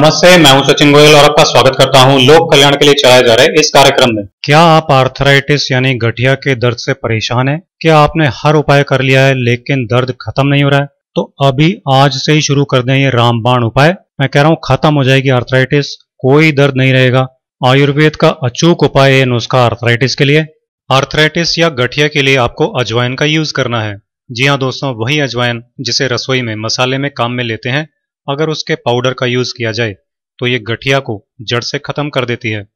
नमस्ते मैं हूं सचिन गोयल और आपका स्वागत करता हूं लोक कल्याण के लिए चलाए जा रहे इस कार्यक्रम में क्या आप आर्थराइटिस यानी गठिया के दर्द से परेशान हैं? क्या आपने हर उपाय कर लिया है लेकिन दर्द खत्म नहीं हो रहा है तो अभी आज से ही शुरू कर दें ये रामबाण उपाय मैं कह रहा हूँ खत्म हो जाएगी आर्थराइटिस कोई दर्द नहीं रहेगा आयुर्वेद का अचूक उपाय है नुस्खा आर्थराइटिस के लिए आर्थराइटिस या गठिया के लिए आपको अजवाइन का यूज करना है जी हाँ दोस्तों वही अजवाइन जिसे रसोई में मसाले में काम में लेते हैं अगर उसके पाउडर का यूज किया जाए तो ये गठिया को जड़ से खत्म कर देती है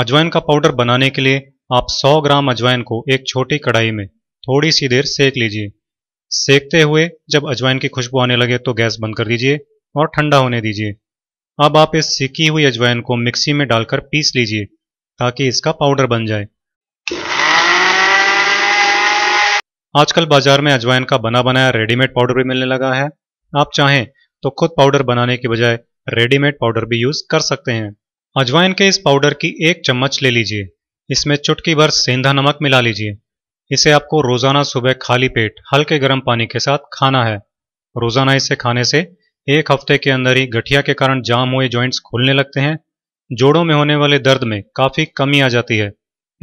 अजवाइन का पाउडर बनाने के लिए आप 100 ग्राम अजवाइन को एक छोटी कढ़ाई में थोड़ी सी देर सेक लीजिए सेकते हुए जब अजवाइन की खुशबू आने लगे तो गैस बंद कर दीजिए और ठंडा होने दीजिए अब आप इस सीखी हुई अजवाइन को मिक्सी में डालकर पीस लीजिए ताकि इसका पाउडर बन जाए आजकल बाजार में अजवाइन का बना बनाया रेडीमेड पाउडर भी मिलने लगा है आप चाहें तो खुद पाउडर बनाने के बजाय रेडीमेड पाउडर भी यूज़ कर सकते हैं अजवाइन के इस पाउडर की एक चम्मच ले लीजिए इसमें चुटकी भर सेंधा नमक मिला लीजिए इसे आपको रोज़ाना सुबह खाली पेट हल्के गर्म पानी के साथ खाना है रोज़ाना इसे खाने से एक हफ्ते के अंदर ही गठिया के कारण जाम हुए ज्वाइंट्स खुलने लगते हैं जोड़ों में होने वाले दर्द में काफ़ी कमी आ जाती है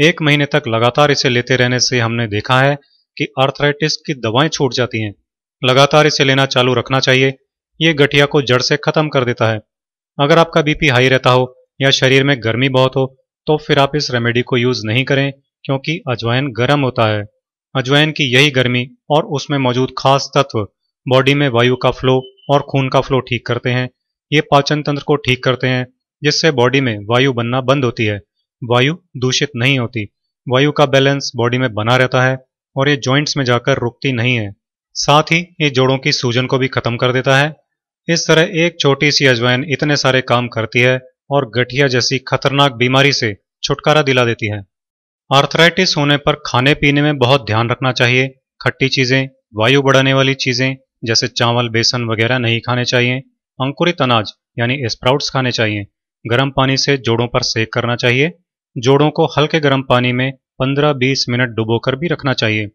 एक महीने तक लगातार इसे लेते रहने से हमने देखा है कि आर्थराइटिस की दवाएं छूट जाती हैं लगातार इसे लेना चालू रखना चाहिए ये गठिया को जड़ से ख़त्म कर देता है अगर आपका बीपी हाई रहता हो या शरीर में गर्मी बहुत हो तो फिर आप इस रेमेडी को यूज़ नहीं करें क्योंकि अजवाइन गर्म होता है अजवाइन की यही गर्मी और उसमें मौजूद खास तत्व बॉडी में वायु का फ्लो और खून का फ्लो ठीक करते हैं ये पाचन तंत्र को ठीक करते हैं जिससे बॉडी में वायु बनना बंद होती है वायु दूषित नहीं होती वायु का बैलेंस बॉडी में बना रहता है और ये जॉइंट्स में जाकर रुकती नहीं है साथ ही ये जोड़ों की सूजन को भी खत्म कर देता है इस तरह एक छोटी सी अजवाइन इतने सारे काम करती है और गठिया जैसी खतरनाक बीमारी से छुटकारा दिला देती है आर्थराइटिस होने पर खाने पीने में बहुत ध्यान रखना चाहिए खट्टी चीज़ें वायु बढ़ाने वाली चीज़ें जैसे चावल बेसन वगैरह नहीं खाने चाहिए अंकुरित अनाज यानी स्प्राउट्स खाने चाहिए गर्म पानी से जोड़ों पर सेक करना चाहिए जोड़ों को हल्के गर्म पानी में 15-20 मिनट डुबोकर भी रखना चाहिए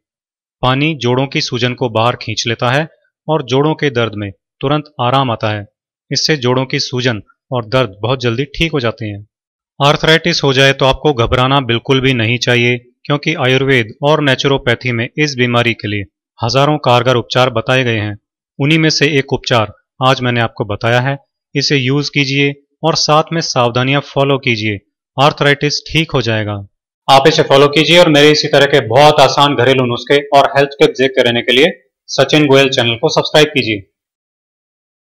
पानी जोड़ों की सूजन को बाहर खींच लेता है और जोड़ों के दर्द में तुरंत आराम आता है इससे जोड़ों की सूजन और दर्द बहुत जल्दी ठीक हो जाते हैं आर्थराइटिस हो जाए तो आपको घबराना बिल्कुल भी नहीं चाहिए क्योंकि आयुर्वेद और नेचुरोपैथी में इस बीमारी के लिए हजारों कारगर उपचार बताए गए हैं उन्हीं में से एक उपचार आज मैंने आपको बताया है इसे यूज कीजिए और साथ में सावधानियां फॉलो कीजिए आर्थराइटिस ठीक हो जाएगा आप इसे फॉलो कीजिए और मेरे इसी तरह के बहुत आसान घरेलू नुस्खे और हेल्थ टिप्स देखते रहने के लिए सचिन गोयल चैनल को सब्सक्राइब कीजिए